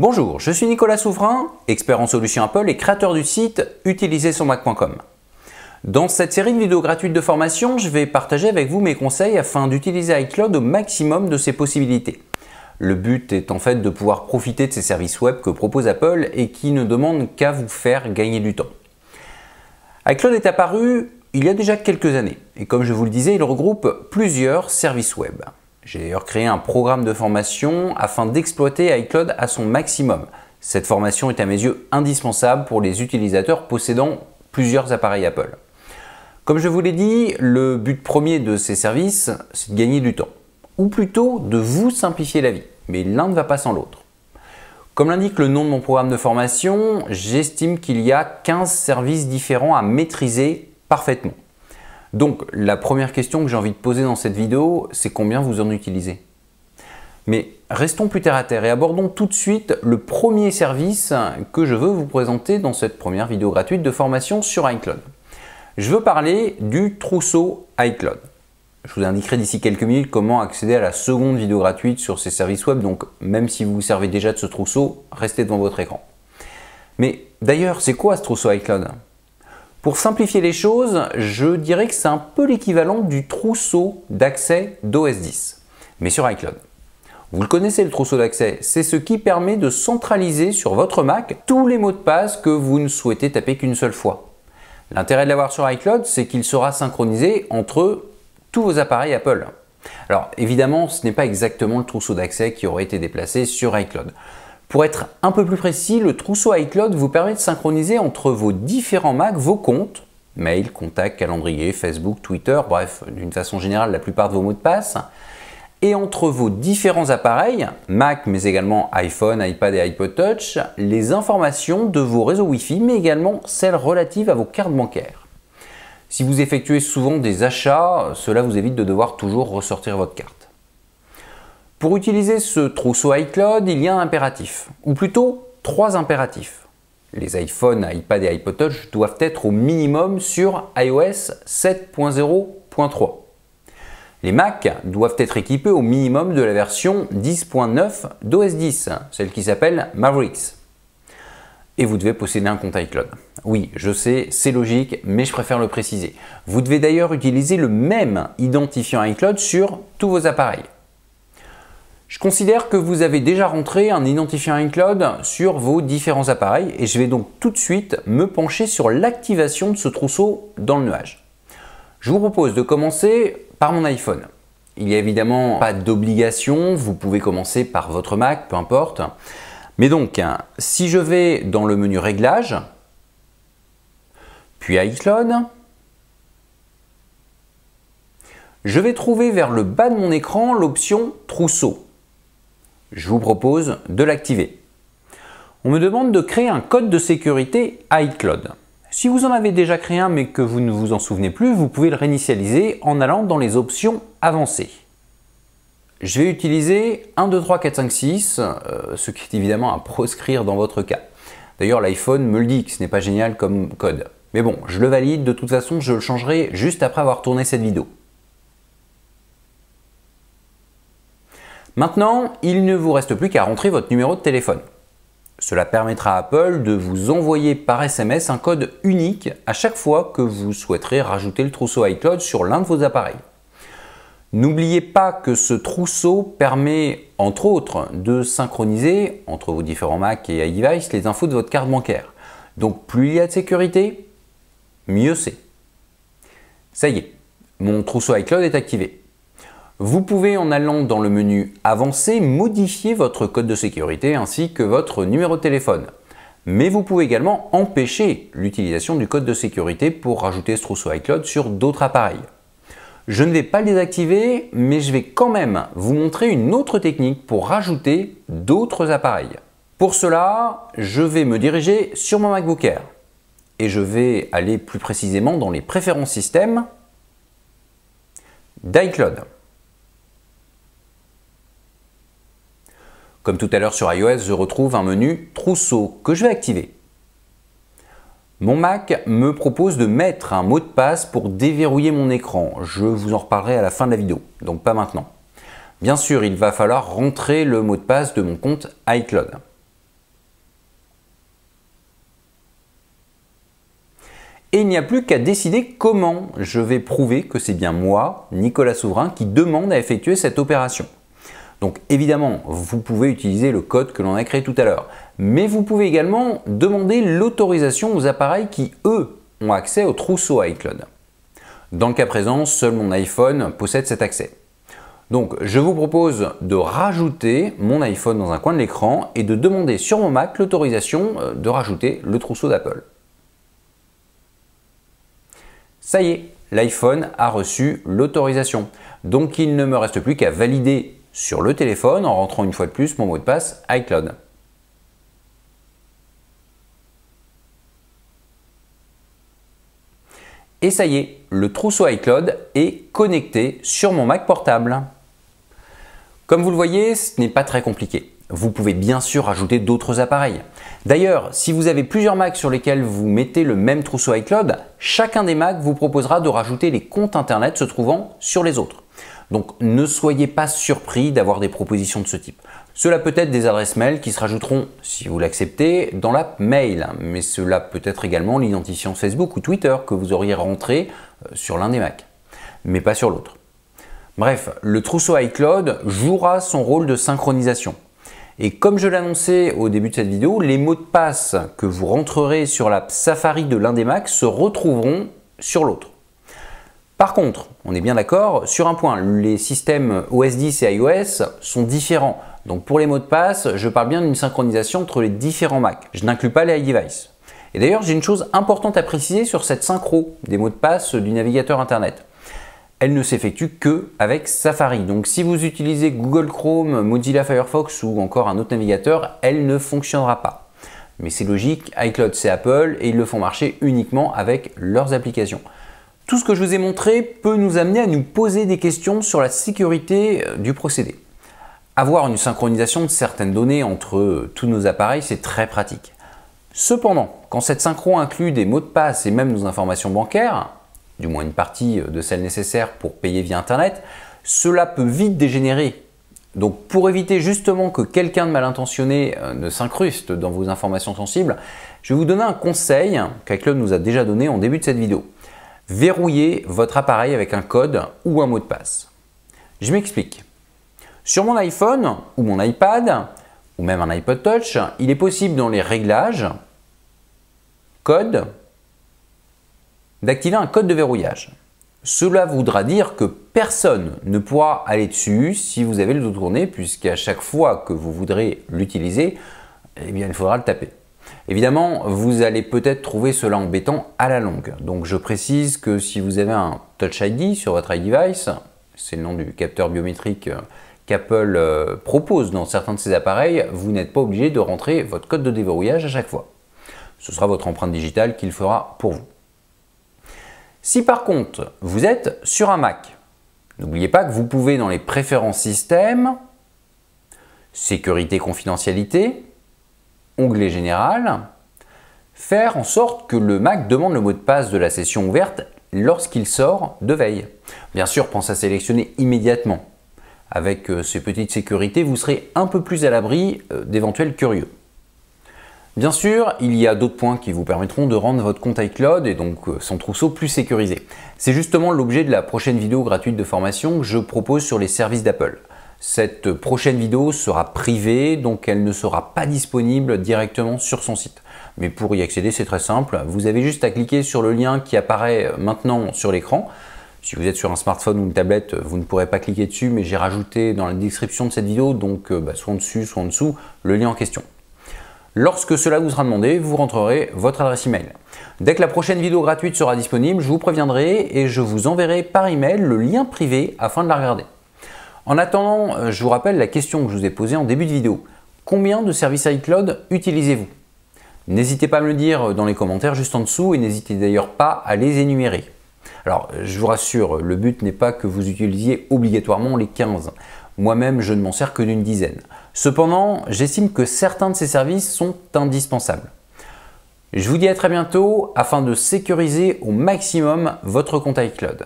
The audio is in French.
Bonjour, je suis Nicolas Souverain, expert en solutions Apple et créateur du site Mac.com. Dans cette série de vidéos gratuites de formation, je vais partager avec vous mes conseils afin d'utiliser iCloud au maximum de ses possibilités. Le but est en fait de pouvoir profiter de ces services web que propose Apple et qui ne demandent qu'à vous faire gagner du temps. iCloud est apparu il y a déjà quelques années et comme je vous le disais, il regroupe plusieurs services web. J'ai d'ailleurs créé un programme de formation afin d'exploiter iCloud à son maximum. Cette formation est à mes yeux indispensable pour les utilisateurs possédant plusieurs appareils Apple. Comme je vous l'ai dit, le but premier de ces services, c'est de gagner du temps, ou plutôt de vous simplifier la vie, mais l'un ne va pas sans l'autre. Comme l'indique le nom de mon programme de formation, j'estime qu'il y a 15 services différents à maîtriser parfaitement. Donc la première question que j'ai envie de poser dans cette vidéo, c'est combien vous en utilisez Mais restons plus terre à terre et abordons tout de suite le premier service que je veux vous présenter dans cette première vidéo gratuite de formation sur iCloud. Je veux parler du trousseau iCloud. Je vous indiquerai d'ici quelques minutes comment accéder à la seconde vidéo gratuite sur ces services web, donc même si vous vous servez déjà de ce trousseau, restez devant votre écran. Mais d'ailleurs, c'est quoi ce trousseau iCloud pour simplifier les choses, je dirais que c'est un peu l'équivalent du trousseau d'accès d'OS 10, mais sur iCloud. Vous le connaissez le trousseau d'accès, c'est ce qui permet de centraliser sur votre Mac tous les mots de passe que vous ne souhaitez taper qu'une seule fois. L'intérêt de l'avoir sur iCloud, c'est qu'il sera synchronisé entre tous vos appareils Apple. Alors évidemment, ce n'est pas exactement le trousseau d'accès qui aurait été déplacé sur iCloud. Pour être un peu plus précis, le trousseau iCloud vous permet de synchroniser entre vos différents Mac vos comptes, mail, contact, calendrier, Facebook, Twitter, bref, d'une façon générale la plupart de vos mots de passe, et entre vos différents appareils, Mac mais également iPhone, iPad et iPod Touch, les informations de vos réseaux Wi-Fi mais également celles relatives à vos cartes bancaires. Si vous effectuez souvent des achats, cela vous évite de devoir toujours ressortir votre carte. Pour utiliser ce trousseau iCloud, il y a un impératif, ou plutôt trois impératifs. Les iPhones, iPad et iPod Touch doivent être au minimum sur iOS 7.0.3. Les Mac doivent être équipés au minimum de la version 10.9 d'OS 10, celle qui s'appelle Mavericks. Et vous devez posséder un compte iCloud. Oui, je sais, c'est logique, mais je préfère le préciser. Vous devez d'ailleurs utiliser le même identifiant iCloud sur tous vos appareils. Je considère que vous avez déjà rentré un identifiant iCloud sur vos différents appareils et je vais donc tout de suite me pencher sur l'activation de ce trousseau dans le nuage. Je vous propose de commencer par mon iPhone. Il n'y a évidemment pas d'obligation, vous pouvez commencer par votre Mac, peu importe. Mais donc, si je vais dans le menu Réglages, puis iCloud, je vais trouver vers le bas de mon écran l'option Trousseau. Je vous propose de l'activer. On me demande de créer un code de sécurité iCloud. Si vous en avez déjà créé un mais que vous ne vous en souvenez plus, vous pouvez le réinitialiser en allant dans les options avancées. Je vais utiliser 1, 2, 3, 4, 5, 6, ce qui est évidemment à proscrire dans votre cas. D'ailleurs, l'iPhone me le dit que ce n'est pas génial comme code. Mais bon, je le valide, de toute façon, je le changerai juste après avoir tourné cette vidéo. Maintenant, il ne vous reste plus qu'à rentrer votre numéro de téléphone. Cela permettra à Apple de vous envoyer par SMS un code unique à chaque fois que vous souhaiterez rajouter le trousseau iCloud sur l'un de vos appareils. N'oubliez pas que ce trousseau permet, entre autres, de synchroniser entre vos différents Mac et iDevice les infos de votre carte bancaire. Donc plus il y a de sécurité, mieux c'est. Ça y est, mon trousseau iCloud est activé. Vous pouvez, en allant dans le menu Avancé, modifier votre code de sécurité ainsi que votre numéro de téléphone. Mais vous pouvez également empêcher l'utilisation du code de sécurité pour rajouter ce trousseau iCloud sur d'autres appareils. Je ne vais pas le désactiver, mais je vais quand même vous montrer une autre technique pour rajouter d'autres appareils. Pour cela, je vais me diriger sur mon MacBook Air et je vais aller plus précisément dans les préférences système d'iCloud. Comme tout à l'heure sur iOS, je retrouve un menu trousseau que je vais activer. Mon Mac me propose de mettre un mot de passe pour déverrouiller mon écran. Je vous en reparlerai à la fin de la vidéo, donc pas maintenant. Bien sûr, il va falloir rentrer le mot de passe de mon compte iCloud. Et il n'y a plus qu'à décider comment je vais prouver que c'est bien moi, Nicolas Souverain, qui demande à effectuer cette opération. Donc évidemment, vous pouvez utiliser le code que l'on a créé tout à l'heure, mais vous pouvez également demander l'autorisation aux appareils qui, eux, ont accès au trousseau iCloud. Dans le cas présent, seul mon iPhone possède cet accès. Donc je vous propose de rajouter mon iPhone dans un coin de l'écran et de demander sur mon Mac l'autorisation euh, de rajouter le trousseau d'Apple. Ça y est, l'iPhone a reçu l'autorisation. Donc il ne me reste plus qu'à valider sur le téléphone en rentrant une fois de plus mon mot de passe iCloud. Et ça y est, le trousseau iCloud est connecté sur mon Mac portable. Comme vous le voyez, ce n'est pas très compliqué. Vous pouvez bien sûr ajouter d'autres appareils. D'ailleurs, si vous avez plusieurs Macs sur lesquels vous mettez le même trousseau iCloud, chacun des Macs vous proposera de rajouter les comptes Internet se trouvant sur les autres. Donc ne soyez pas surpris d'avoir des propositions de ce type. Cela peut être des adresses mail qui se rajouteront, si vous l'acceptez, dans l'app Mail, mais cela peut être également l'identifiant Facebook ou Twitter que vous auriez rentré euh, sur l'un des Mac, mais pas sur l'autre. Bref, le trousseau iCloud jouera son rôle de synchronisation. Et comme je l'annonçais au début de cette vidéo, les mots de passe que vous rentrerez sur l'app Safari de l'un des Macs se retrouveront sur l'autre. Par contre, on est bien d'accord sur un point, les systèmes OS 10 et iOS sont différents. Donc pour les mots de passe, je parle bien d'une synchronisation entre les différents Macs. Je n'inclus pas les iDevice. Et d'ailleurs, j'ai une chose importante à préciser sur cette synchro des mots de passe du navigateur Internet. Elle ne s'effectue que avec Safari. Donc si vous utilisez Google Chrome, Mozilla Firefox ou encore un autre navigateur, elle ne fonctionnera pas. Mais c'est logique, iCloud c'est Apple et ils le font marcher uniquement avec leurs applications. Tout ce que je vous ai montré peut nous amener à nous poser des questions sur la sécurité euh, du procédé. Avoir une synchronisation de certaines données entre euh, tous nos appareils, c'est très pratique. Cependant, quand cette synchro inclut des mots de passe et même nos informations bancaires, du moins une partie euh, de celles nécessaires pour payer via Internet, cela peut vite dégénérer. Donc pour éviter justement que quelqu'un de mal intentionné ne s'incruste dans vos informations sensibles, je vais vous donner un conseil qu'Apple nous a déjà donné en début de cette vidéo verrouiller votre appareil avec un code ou un mot de passe. Je m'explique. Sur mon iPhone ou mon iPad ou même un iPod Touch, il est possible dans les réglages code d'activer un code de verrouillage. Cela voudra dire que personne ne pourra aller dessus si vous avez le dos tourné puisqu'à chaque fois que vous voudrez l'utiliser, eh bien il faudra le taper. Évidemment, vous allez peut-être trouver cela embêtant à la longue. Donc je précise que si vous avez un Touch ID sur votre iDevice, c'est le nom du capteur biométrique euh, qu'Apple euh, propose dans certains de ses appareils, vous n'êtes pas obligé de rentrer votre code de déverrouillage à chaque fois. Ce sera votre empreinte digitale qu'il fera pour vous. Si par contre vous êtes sur un Mac, n'oubliez pas que vous pouvez dans les préférences système, sécurité confidentialité, onglet général, faire en sorte que le Mac demande le mot de passe de la session ouverte lorsqu'il sort de veille. Bien sûr, pensez à sélectionner immédiatement. Avec euh, ces petites sécurités, vous serez un peu plus à l'abri euh, d'éventuels curieux. Bien sûr, il y a d'autres points qui vous permettront de rendre votre compte iCloud et donc euh, son trousseau plus sécurisé. C'est justement l'objet de la prochaine vidéo gratuite de formation que je propose sur les services d'Apple. Cette prochaine vidéo sera privée, donc elle ne sera pas disponible directement sur son site. Mais pour y accéder, c'est très simple. Vous avez juste à cliquer sur le lien qui apparaît maintenant sur l'écran. Si vous êtes sur un smartphone ou une tablette, vous ne pourrez pas cliquer dessus, mais j'ai rajouté dans la description de cette vidéo, donc euh, bah, soit en dessus, soit en dessous, le lien en question. Lorsque cela vous sera demandé, vous rentrerez votre adresse email. Dès que la prochaine vidéo gratuite sera disponible, je vous préviendrai et je vous enverrai par email le lien privé afin de la regarder. En attendant, euh, je vous rappelle la question que je vous ai posée en début de vidéo. Combien de services iCloud utilisez-vous N'hésitez pas à me le dire euh, dans les commentaires juste en dessous et n'hésitez d'ailleurs pas à les énumérer. Alors, euh, je vous rassure, le but n'est pas que vous utilisiez obligatoirement les 15. Moi-même, je ne m'en sers que d'une dizaine. Cependant, j'estime que certains de ces services sont indispensables. Je vous dis à très bientôt afin de sécuriser au maximum votre compte iCloud.